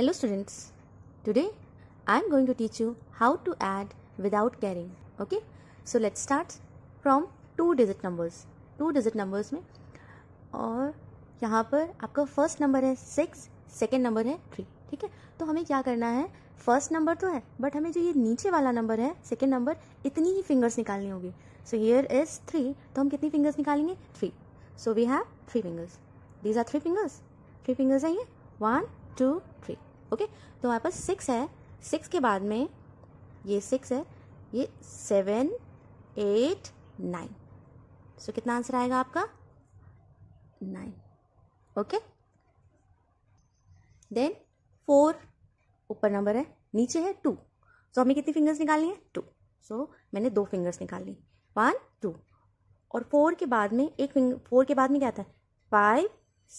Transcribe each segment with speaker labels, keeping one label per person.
Speaker 1: Hello students, today I am going to teach you how to add without carrying. Okay, so let's start from two digit numbers. Two digit numbers में और यहाँ पर आपका first number है six, second number है three. ठीक है तो हमें क्या करना है फर्स्ट नंबर तो है बट हमें जो ये नीचे वाला नंबर है सेकेंड नंबर इतनी ही फिंगर्स निकालनी होगी सो हियर इज थ्री तो हम कितनी फिंगर्स निकालेंगे three so we have three fingers these are three fingers three fingers हैं ये वन टू थ्री ओके तो हमारे पास सिक्स है सिक्स के बाद में ये सिक्स है ये सेवन एट नाइन सो कितना आंसर आएगा आपका नाइन ओके देन फोर ऊपर नंबर है नीचे है टू सो so, हमें कितनी फिंगर्स निकालनी है टू सो so, मैंने दो फिंगर्स ली वन टू और फोर के बाद में एक फिंगर फोर के बाद में क्या आता है फाइव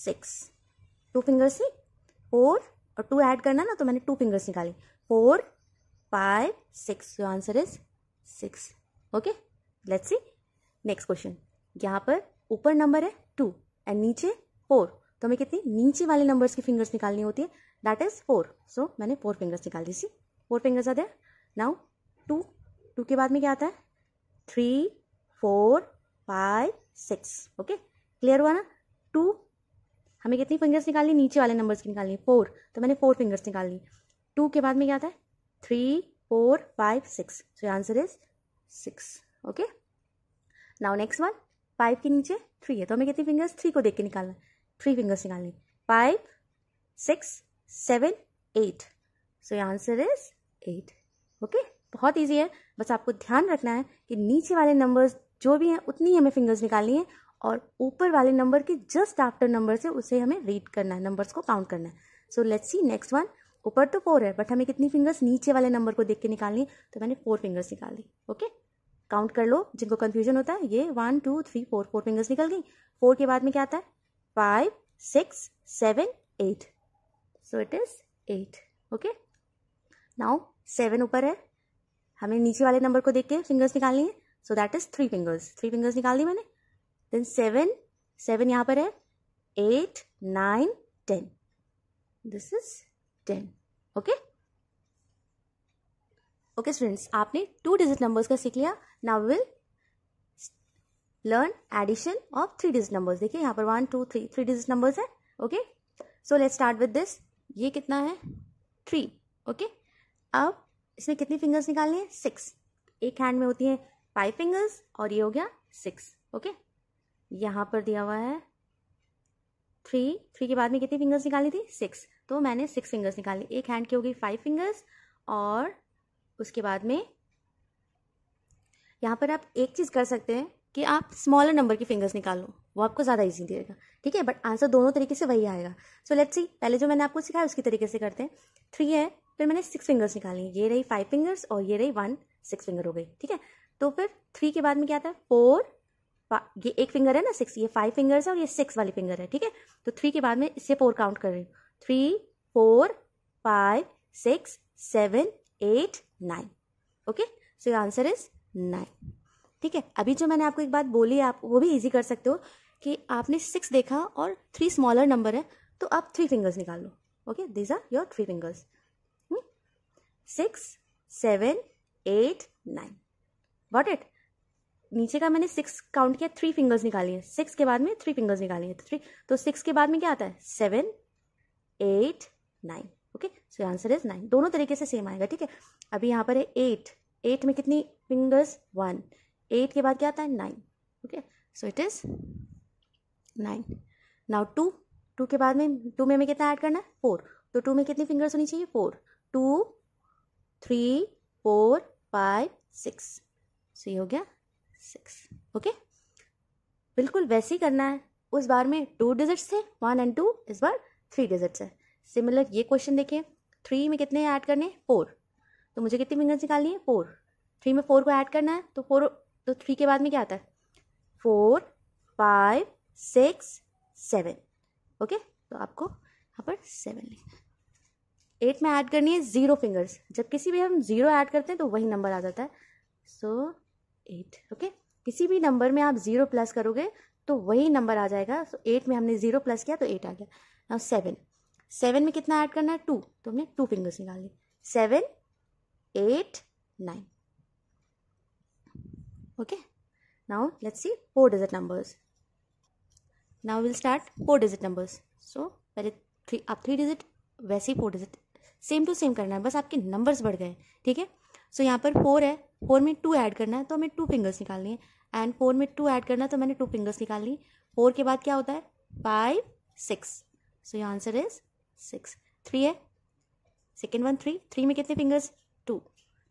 Speaker 1: सिक्स टू फिंगर्स से फोर और टू ऐड करना ना तो मैंने टू फिंगर्स निकाली फोर फाइव सिक्स तो answer is six okay let's see next question यहाँ पर ऊपर नंबर है टू एंड नीचे फोर तो हमें कितनी नीचे वाले नंबर्स की फिंगर्स निकालनी होती है दैट इज फोर सो मैंने फोर फिंगर्स निकाल दी सी फोर फिंगर्स आते हैं नाउ टू टू के बाद में क्या आता है three four five six okay clear हुआ ना टू हमें कितनी फिंगर्स निकालनी नीचे वाले नंबर्स की निकालनी फोर तो मैंने फोर फिंगर्स निकाल ली टू के बाद में क्या आता है three four five six so answer is six okay now next one five के नीचे थ्री है तो हमें कितनी फिंगर्स थ्री को देख के निकालना थ्री फिंगर्स निकालनी five six seven eight so answer is eight okay बहुत ईजी है बस आपको ध्यान रखना है कि नीचे वाले नंबर्स जो भी हैं उतनी हमें फिंगर्स निकालनी है और ऊपर वाले नंबर के जस्ट आफ्टर नंबर से उसे हमें रीड करना है नंबर्स को काउंट करना है so let's see next one ऊपर तो फोर है बट हमें कितनी फिंगर्स नीचे वाले नंबर को देख के निकालनी है तो मैंने फोर फिंगर्स निकाल दी ओके काउंट कर लो जिनको कन्फ्यूजन होता है ये one two three four four fingers निकल गई फोर के बाद में क्या आता है five six seven eight so it is eight okay now seven ऊपर है हमें नीचे वाले नंबर को देख के फिंगर्स निकालनी है so that is three fingers three fingers निकाल दी मैंने देन सेवन सेवन यहाँ पर है eight nine ten this is ten okay okay students आपने टू डिजिट नंबर्स का सीख लिया now will learn addition of three digit numbers देखिए यहाँ पर one two three three digit numbers है okay so let start with this ये कितना है थ्री ओके okay? अब इसमें कितनी फिंगर्स निकालनी है सिक्स एक हैंड में होती है फाइव फिंगर्स और ये हो गया सिक्स ओके okay? यहाँ पर दिया हुआ है थ्री थ्री के बाद में कितनी फिंगर्स निकाली थी सिक्स तो मैंने सिक्स फिंगर्स निकाली एक हैंड की होगी फाइव फिंगर्स और उसके बाद में यहाँ पर आप एक चीज़ कर सकते हैं कि आप स्मॉलर नंबर की फिंगर्स निकालो वो आपको ज़्यादा ईजी देगा ठीक है बट आंसर दोनों तरीके से वही आएगा सो लेट्स सी पहले जो मैंने आपको सिखाया उसकी तरीके से करते हैं थ्री है फिर मैंने सिक्स फिंगर्स निकाली ये रही फाइव फिंगर्स और ये रही वन सिक्स फिंगर हो गई ठीक है तो फिर थ्री के बाद में क्या था फोर ये एक फिंगर है ना सिक्स ये फाइव फिंगर्स है और ये सिक्स वाली फिंगर है ठीक है तो थ्री के बाद में इससे फोर काउंट कर रही हूँ three four five six seven eight nine okay so your answer is nine ठीक है अभी जो मैंने आपको एक बात बोली आप वो भी इजी कर सकते हो कि आपने सिक्स देखा और थ्री स्मॉलर नंबर है तो आप थ्री फिंगर्स निकाल लो okay these are your three fingers six seven eight nine what it नीचे का मैंने सिक्स काउंट किया थ्री फिंगर्स निकाली है सिक्स के बाद में थ्री फिंगर्स निकाली है थ्री तो सिक्स के बाद में क्या आता है seven eight nine okay so answer is nine दोनों तरीके से सेम आएगा ठीक है अभी यहाँ पर है एट एट में कितनी फिंगर्स वन एट के बाद क्या आता है nine okay so it is nine now two two के बाद में टू में हमें कितना ऐड करना है फोर तो टू में कितनी फिंगर्स होनी चाहिए four two three four five six so ये हो गया सिक्स ओके बिल्कुल वैसे ही करना है उस बार में टू डिजिट्स थे वन एंड टू इस बार थ्री डिजिट्स है सिमिलर ये क्वेश्चन देखिए थ्री में कितने ऐड करने हैं फोर तो मुझे कितनी फिंगर्स निकालनी है फोर थ्री में फोर को ऐड करना है तो फोर तो थ्री के बाद में क्या आता है four five six seven okay तो आपको यहाँ पर सेवन लिखना है एट में ऐड करनी है ज़ीरो फिंगर्स जब किसी भी हम ज़ीरो ऐड करते हैं तो वही नंबर आ जाता है सो so, एट ओके किसी भी नंबर में आप ज़ीरो प्लस करोगे तो वही नंबर आ जाएगा सो so, एट में हमने ज़ीरो प्लस किया तो एट आ गया नाउ सेवन सेवन में कितना ऐड करना है टू तो हमने टू फिंगर्स निकाल ली seven eight nine okay now let's see four digit numbers now will start four digit numbers so पहले थ्री आप थ्री डिजिट वैसे ही four digit same to same करना है बस आपके नंबर्स बढ़ गए ठीक है सो यहाँ पर फोर है फोर में टू ऐड करना है तो हमें टू फिंगर्स निकालनी है एंड फोर में टू ऐड करना है तो मैंने टू फिंगर्स निकाल ली फोर के बाद क्या होता है फाइव सिक्स सो ये आंसर इज सिक्स थ्री है सेकेंड वन थ्री थ्री में कितने फिंगर्स टू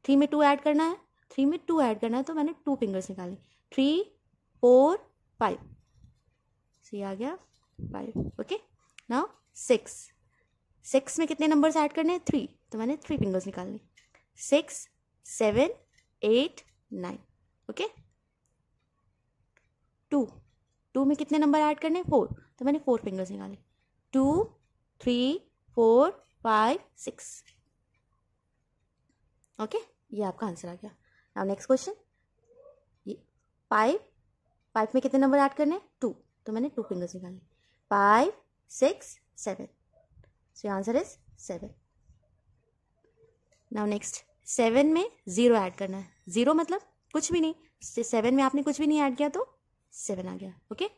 Speaker 1: थ्री में टू ऐड करना है थ्री में टू ऐड करना है तो मैंने टू फिंगर्स ली थ्री फोर फाइव सो ये आ गया five okay now six six में कितने नंबर्स ऐड करने हैं थ्री तो मैंने थ्री फिंगर्स निकाल ली six seven, eight, nine. Okay two two में कितने नंबर ऐड करने फोर तो मैंने फोर फिंगर्स निकाले two three four five six okay ये आपका आंसर आ गया now next question five five में कितने नंबर ऐड करने टू तो मैंने टू फिंगर्स निकाले five six seven so answer is seven now next seven में ज़ीरो ऐड करना है ज़ीरो मतलब कुछ भी नहीं सेवन में आपने कुछ भी नहीं ऐड किया तो सेवन आ गया ओके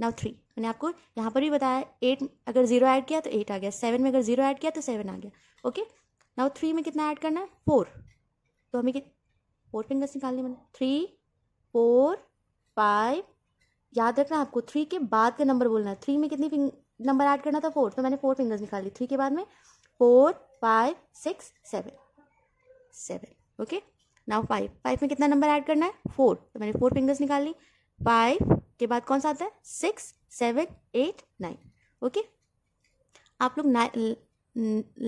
Speaker 1: नाउ थ्री मैंने आपको यहाँ पर भी बताया एट अगर ज़ीरो ऐड किया तो एट आ गया सेवन में अगर ज़ीरो ऐड किया तो सेवन आ गया ओके नाउ थ्री में कितना ऐड करना है फोर तो हमें कित फोर फिंगर्स निकालने मैंने थ्री फोर फाइव याद रखना आपको थ्री के बाद का नंबर बोलना है थ्री में कितनी नंबर ऐड करना था फोर तो मैंने फोर फिंगर्स निकाल ली थ्री के बाद में four five six seven seven okay now five five में कितना नंबर ऐड करना है फोर तो मैंने फोर फिंगर्स निकाल ली फाइव के बाद कौन सा आता है six seven eight nine okay आप लोग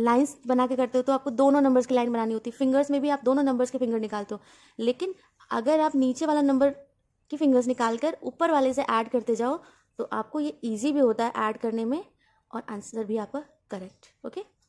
Speaker 1: लाइंस बना के करते हो तो आपको दोनों नंबर्स की लाइन बनानी होती है फिंगर्स में भी आप दोनों नंबर्स के फिंगर निकालते हो लेकिन अगर आप नीचे वाला नंबर की फिंगर्स निकाल कर ऊपर वाले से ऐड करते जाओ तो आपको ये ईजी भी होता है ऐड करने में और आंसर भी आपका करेक्ट ओके